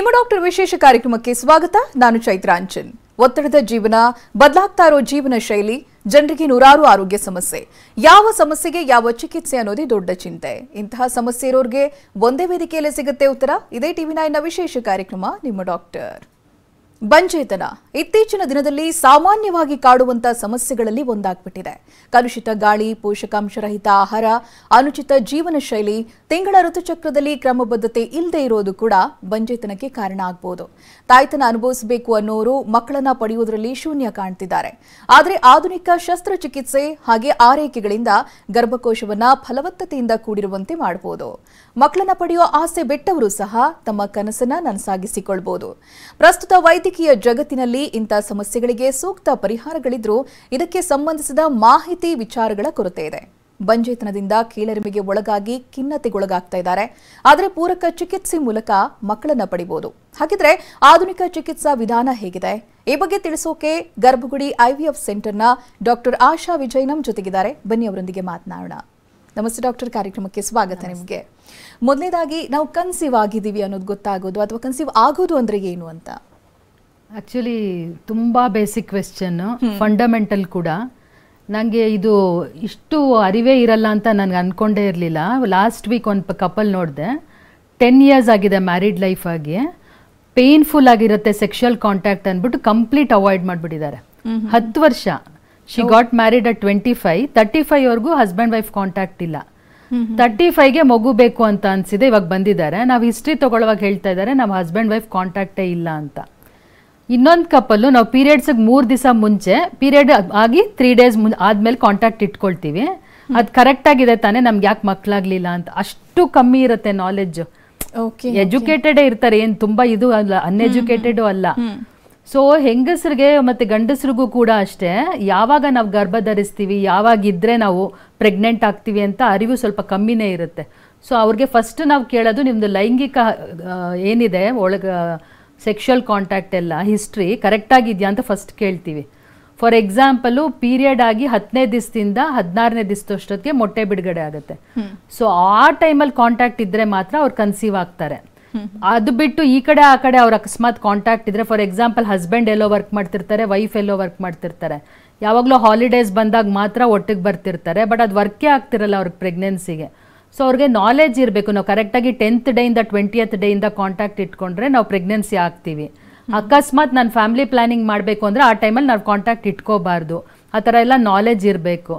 ನಿಮ್ಮ ಡಾಕ್ಟರ್ ವಿಶೇಷ ಕಾರ್ಯಕ್ರಮಕ್ಕೆ ಸ್ವಾಗತ ನಾನು ಚೈತ್ರಾಂಚನ್ ಒತ್ತಡದ ಜೀವನ ಬದಲಾಗ್ತಾ ಇರೋ ಜೀವನ ಶೈಲಿ ಜನರಿಗೆ ನೂರಾರು ಆರೋಗ್ಯ ಸಮಸ್ಯೆ ಯಾವ ಸಮಸ್ಯೆಗೆ ಯಾವ ಚಿಕಿತ್ಸೆ ಅನ್ನೋದೇ ದೊಡ್ಡ ಚಿಂತೆ ಇಂತಹ ಸಮಸ್ಯೆ ಇರೋರಿಗೆ ಒಂದೇ ವೇದಿಕೆಯಲ್ಲೇ ಸಿಗುತ್ತೆ ಉತ್ತರ ಇದೇ ಟಿವಿ ನೈನ್ನ ವಿಶೇಷ ಕಾರ್ಯಕ್ರಮ ನಿಮ್ಮ ಡಾಕ್ಟರ್ ಬಂಜೇತನ ಇತ್ತೀಚಿನ ದಿನದಲ್ಲಿ ಸಾಮಾನ್ಯವಾಗಿ ಕಾಡುವಂತಹ ಸಮಸ್ಯೆಗಳಲ್ಲಿ ಒಂದಾಗ್ಬಿಟ್ಟಿದೆ ಕಲುಷಿತ ಗಾಳಿ ಪೋಷಕಾಂಶರಹಿತ ಆಹಾರ ಅನುಚಿತ ಜೀವನ ಶೈಲಿ ತಿಂಗಳ ಋತುಚಕ್ರದಲ್ಲಿ ಕ್ರಮಬದ್ಧತೆ ಇಲ್ಲದೆ ಇರೋದು ಕೂಡ ಬಂಜೇತನಕ್ಕೆ ಕಾರಣ ಆಗಬಹುದು ತಾಯ್ತನ ಅನುಭವಿಸಬೇಕು ಅನ್ನೋರು ಮಕ್ಕಳನ್ನ ಪಡೆಯುವುದರಲ್ಲಿ ಶೂನ್ಯ ಕಾಣ್ತಿದ್ದಾರೆ ಆದರೆ ಆಧುನಿಕ ಶಸ್ತ್ರಚಿಕಿತ್ಸೆ ಹಾಗೆ ಆರೈಕೆಗಳಿಂದ ಗರ್ಭಕೋಶವನ್ನ ಫಲವತ್ತತೆಯಿಂದ ಕೂಡಿರುವಂತೆ ಮಾಡಬಹುದು ಮಕ್ಕಳನ್ನ ಪಡೆಯುವ ಆಸೆ ಬಿಟ್ಟವರು ಸಹ ತಮ್ಮ ಕನಸನ್ನ ನನಸಾಗಿಸಿಕೊಳ್ಬಹುದು ಪ್ರಸ್ತುತ ವೈದ್ಯ ವೈದ್ಯಕೀಯ ಜಗತ್ತಿನಲ್ಲಿ ಇಂತಹ ಸಮಸ್ಯೆಗಳಿಗೆ ಸೂಕ್ತ ಪರಿಹಾರಗಳಿದ್ರೂ ಇದಕ್ಕೆ ಸಂಬಂಧಿಸಿದ ಮಾಹಿತಿ ವಿಚಾರಗಳ ಕೊರತೆ ಇದೆ ಬಂಜೇತನದಿಂದ ಕೀಳರಿಮೆಗೆ ಒಳಗಾಗಿ ಖಿನ್ನತೆಗೊಳಗಾಗ್ತಾ ಇದ್ದಾರೆ ಆದರೆ ಪೂರಕ ಚಿಕಿತ್ಸೆ ಮೂಲಕ ಮಕ್ಕಳನ್ನ ಪಡಿಬಹುದು ಹಾಗಿದ್ರೆ ಆಧುನಿಕ ಚಿಕಿತ್ಸಾ ವಿಧಾನ ಹೇಗಿದೆ ಈ ಬಗ್ಗೆ ತಿಳಿಸೋಕೆ ಗರ್ಭಗುಡಿ ಐವಿಎಫ್ ಸೆಂಟರ್ನ ಡಾಕ್ಟರ್ ಆಶಾ ವಿಜಯ್ ನಮ್ ಜೊತೆಗಿದ್ದಾರೆ ಬನ್ನಿ ಅವರೊಂದಿಗೆ ಮಾತನಾಡೋಣ ನಮಸ್ತೆ ಡಾಕ್ಟರ್ ಕಾರ್ಯಕ್ರಮಕ್ಕೆ ಸ್ವಾಗತ ನಿಮಗೆ ಮೊದಲನೇದಾಗಿ ನಾವು ಕನ್ಸಿವ್ ಆಗಿದ್ದೀವಿ ಅನ್ನೋದು ಗೊತ್ತಾಗೋದು ಅಥವಾ ಕನ್ಸಿವ್ ಆಗೋದು ಅಂದ್ರೆ ಏನು ಅಂತ ಆಕ್ಚುಲಿ ತುಂಬ ಬೇಸಿಕ್ ಕ್ವೆಶನ್ ಫಂಡಮೆಂಟಲ್ ಕೂಡ ನನಗೆ ಇದು ಇಷ್ಟು ಅರಿವೇ ಇರಲ್ಲ ಅಂತ ನನಗೆ ಅಂದ್ಕೊಂಡೇ ಇರಲಿಲ್ಲ ಲಾಸ್ಟ್ ವೀಕ್ ಒಂದು ಕಪಲ್ ನೋಡಿದೆ ಟೆನ್ ಇಯರ್ಸ್ ಆಗಿದೆ ಮ್ಯಾರಿಡ್ ಲೈಫ್ ಆಗಿ ಪೇನ್ಫುಲ್ ಆಗಿರುತ್ತೆ ಸೆಕ್ಷುಯಲ್ ಕಾಂಟ್ಯಾಕ್ಟ್ ಅಂದ್ಬಿಟ್ಟು ಕಂಪ್ಲೀಟ್ ಅವಾಯ್ಡ್ ಮಾಡಿಬಿಟ್ಟಿದ್ದಾರೆ ಹತ್ತು ವರ್ಷ she got married at twenty five thirty ವರ್ಗು ಹಸ್ಬೆಂಡ್ ವೈಫ್ ಕಾಂಟ್ಯಾಕ್ಟ್ ಇಲ್ಲ ತರ್ಟಿ ಫೈವ್ಗೆ ಮಗು ಬೇಕು ಅಂತ ಅನಿಸಿದೆ ಇವಾಗ ಬಂದಿದ್ದಾರೆ ನಾವು ಹಿಸ್ಟ್ರಿ ತೊಗೊಳ್ಳುವಾಗ ಹೇಳ್ತಾ ಇದ್ದಾರೆ ನಾವು ಹಸ್ಬೆಂಡ್ ವೈಫ್ ಕಾಂಟ್ಯಾಕ್ಟೇ ಇಲ್ಲ ಅಂತ ಇನ್ನೊಂದು ಕಪ್ಪಲ್ಲು ನಾವು ಪೀರಿಯಡ್ಸ್ಗೆ ಮೂರು ದಿವಸ ಮುಂಚೆ ಪೀರಿಯಡ್ ಆಗಿ ತ್ರೀ ಡೇಸ್ ಆದ್ಮೇಲೆ ಆದಮೇಲೆ ಕಾಂಟ್ಯಾಕ್ಟ್ ಇಟ್ಕೊಳ್ತೀವಿ ಅದು ಕರೆಕ್ಟಾಗಿದೆ ತಾನೇ ನಮ್ಗೆ ಯಾಕೆ ಮಕ್ಳಾಗ್ಲಿಲ್ಲ ಅಂತ ಅಷ್ಟು ಕಮ್ಮಿ ಇರುತ್ತೆ ನಾಲೆಜ್ ಎಜುಕೇಟೆಡ್ ಇರ್ತಾರೆ ಏನು ತುಂಬಾ ಇದು ಅಲ್ಲ ಅನ್ಎಜುಕೇಟೆಡು ಅಲ್ಲ ಸೊ ಹೆಂಗಸರಿಗೆ ಮತ್ತೆ ಗಂಡಸರಿಗೂ ಕೂಡ ಅಷ್ಟೇ ಯಾವಾಗ ನಾವು ಗರ್ಭ ಧರಿಸ್ತೀವಿ ಇದ್ರೆ ನಾವು ಪ್ರೆಗ್ನೆಂಟ್ ಆಗ್ತೀವಿ ಅಂತ ಅರಿವು ಸ್ವಲ್ಪ ಕಮ್ಮಿನೇ ಇರುತ್ತೆ ಸೊ ಅವ್ರಿಗೆ ಫಸ್ಟ್ ನಾವು ಕೇಳೋದು ನಿಮ್ದು ಲೈಂಗಿಕ ಏನಿದೆ ಒಳಗೆ ಸೆಕ್ಷುವಲ್ ಕಾಂಟ್ಯಾಕ್ಟ್ ಎಲ್ಲ ಹಿಸ್ಟ್ರಿ ಕರೆಕ್ಟಾಗಿದೆಯಾ ಅಂತ ಫಸ್ಟ್ ಕೇಳ್ತೀವಿ ಫಾರ್ ಎಕ್ಸಾಂಪಲು ಪೀರಿಯಡ್ ಆಗಿ ಹತ್ತನೇ ದಿವಸದಿಂದ ಹದಿನಾರನೇ ದಿವಸದಷ್ಟೊತ್ತಿಗೆ ಮೊಟ್ಟೆ ಬಿಡುಗಡೆ ಆಗುತ್ತೆ ಸೊ ಆ ಟೈಮಲ್ಲಿ ಕಾಂಟ್ಯಾಕ್ಟ್ ಇದ್ದರೆ ಮಾತ್ರ ಅವ್ರು ಕನ್ಸೀವ್ ಆಗ್ತಾರೆ ಅದು ಬಿಟ್ಟು ಈ ಕಡೆ ಆ ಕಡೆ ಅವ್ರ ಅಕಸ್ಮಾತ್ ಕಾಂಟ್ಯಾಕ್ಟ್ ಇದ್ರೆ ಫಾರ್ ಎಕ್ಸಾಂಪಲ್ ಹಸ್ಬೆಂಡ್ ಎಲ್ಲೋ ವರ್ಕ್ ಮಾಡ್ತಿರ್ತಾರೆ ವೈಫ್ ಎಲ್ಲೋ ವರ್ಕ್ ಮಾಡ್ತಿರ್ತಾರೆ ಯಾವಾಗಲೂ ಹಾಲಿಡೇಸ್ ಬಂದಾಗ ಮಾತ್ರ ಒಟ್ಟಿಗೆ ಬರ್ತಿರ್ತಾರೆ ಬಟ್ ಅದು ವರ್ಕೇ ಆಗ್ತಿರಲ್ಲ ಅವ್ರಿಗೆ ಪ್ರೆಗ್ನೆನ್ಸಿಗೆ ಸೊ ಅವ್ರಿಗೆ ನಾಲೆಜ್ ಇರಬೇಕು ನಾವು ಕರೆಕ್ಟಾಗಿ ಟೆಂತ್ ಡೇಯಿಂದ ಟ್ವೆಂಟಿಯತ್ ಇಂದ ಕಾಂಟ್ಯಾಕ್ಟ್ ಇಟ್ಕೊಂಡ್ರೆ ನಾವು ಪ್ರೆಗ್ನೆನ್ಸಿ ಆಗ್ತೀವಿ ಅಕಸ್ಮಾತ್ ನಾನು ಫ್ಯಾಮಿಲಿ ಪ್ಲಾನಿಂಗ್ ಮಾಡಬೇಕು ಅಂದರೆ ಆ ಟೈಮಲ್ಲಿ ನಾವು ಕಾಂಟ್ಯಾಕ್ಟ್ ಇಟ್ಕೋಬಾರ್ದು ಆ ಥರ ಎಲ್ಲ ನಾಲೆಜ್ ಇರಬೇಕು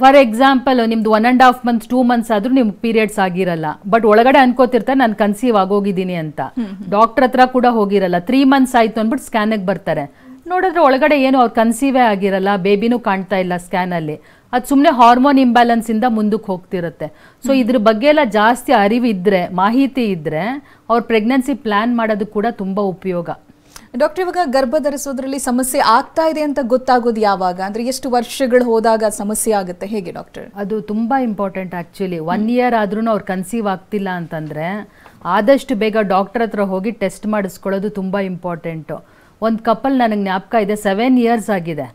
ಫಾರ್ ಎಕ್ಸಾಂಪಲ್ ನಿಮ್ದು one and half months two months ಆದರೂ ನಿಮ್ಗೆ ಪೀರಿಯಡ್ಸ್ ಆಗಿರಲ್ಲ ಬಟ್ ಒಳಗಡೆ ಅನ್ಕೋತಿರ್ತಾರೆ ನಾನು ಕನ್ಸೀವ್ ಆಗೋಗಿದ್ದೀನಿ ಅಂತ ಡಾಕ್ಟರ್ ಹತ್ರ ಕೂಡ ಹೋಗಿರಲ್ಲ ತ್ರೀ ಮಂತ್ಸ್ ಆಯಿತು ಅಂದ್ಬಿಟ್ಟು ಸ್ಕ್ಯಾನಿಗೆ ಬರ್ತಾರೆ ನೋಡಿದ್ರೆ ಒಳಗಡೆ ಏನು ಅವ್ರು ಕನ್ಸೀವೇ ಆಗಿರಲ್ಲ ಬೇಬಿನೂ ಕಾಣ್ತಾ ಇಲ್ಲ ಸ್ಕ್ಯಾನಲ್ಲಿ ಅದು ಸುಮ್ಮನೆ ಹಾರ್ಮೋನ್ ಇಂಬ್ಯಾಲೆನ್ಸ್ ಇಂದ ಮುಂದಕ್ಕೆ ಹೋಗ್ತಿರುತ್ತೆ ಸೊ ಇದ್ರ ಬಗ್ಗೆ ಎಲ್ಲ ಜಾಸ್ತಿ ಅರಿವಿದ್ರೆ ಮಾಹಿತಿ ಇದ್ದರೆ ಅವ್ರ ಪ್ರೆಗ್ನೆನ್ಸಿ ಪ್ಲಾನ್ ಮಾಡೋದು ಕೂಡ ತುಂಬಾ ಉಪಯೋಗ ಡಾಕ್ಟರ್ ಇವಾಗ ಗರ್ಭ ಧರಿಸೋದ್ರಲ್ಲಿ ಸಮಸ್ಯೆ ಆಗ್ತಾ ಇದೆ ಅಂತ ಗೊತ್ತಾಗೋದು ಯಾವಾಗ ಅಂದ್ರೆ ಎಷ್ಟು ವರ್ಷಗಳು ಹೋದಾಗ ಸಮಸ್ಯೆ ಆಗುತ್ತೆ ಹೇಗೆ ಡಾಕ್ಟರ್ ಅದು ತುಂಬಾ ಇಂಪಾರ್ಟೆಂಟ್ ಆಕ್ಚುಲಿ ಒನ್ ಇಯರ್ ಆದ್ರೂ ಅವ್ರು ಕನ್ಸೀವ್ ಆಗ್ತಿಲ್ಲ ಅಂತಂದ್ರೆ ಆದಷ್ಟು ಬೇಗ ಡಾಕ್ಟರ್ ಹತ್ರ ಹೋಗಿ ಟೆಸ್ಟ್ ಮಾಡಿಸ್ಕೊಳ್ಳೋದು ತುಂಬಾ ಇಂಪಾರ್ಟೆಂಟು ಒಂದು ಕಪಲ್ ನನಗೆ ಜ್ಞಾಪಕ ಇದೆ ಸೆವೆನ್ ಇಯರ್ಸ್ ಆಗಿದೆ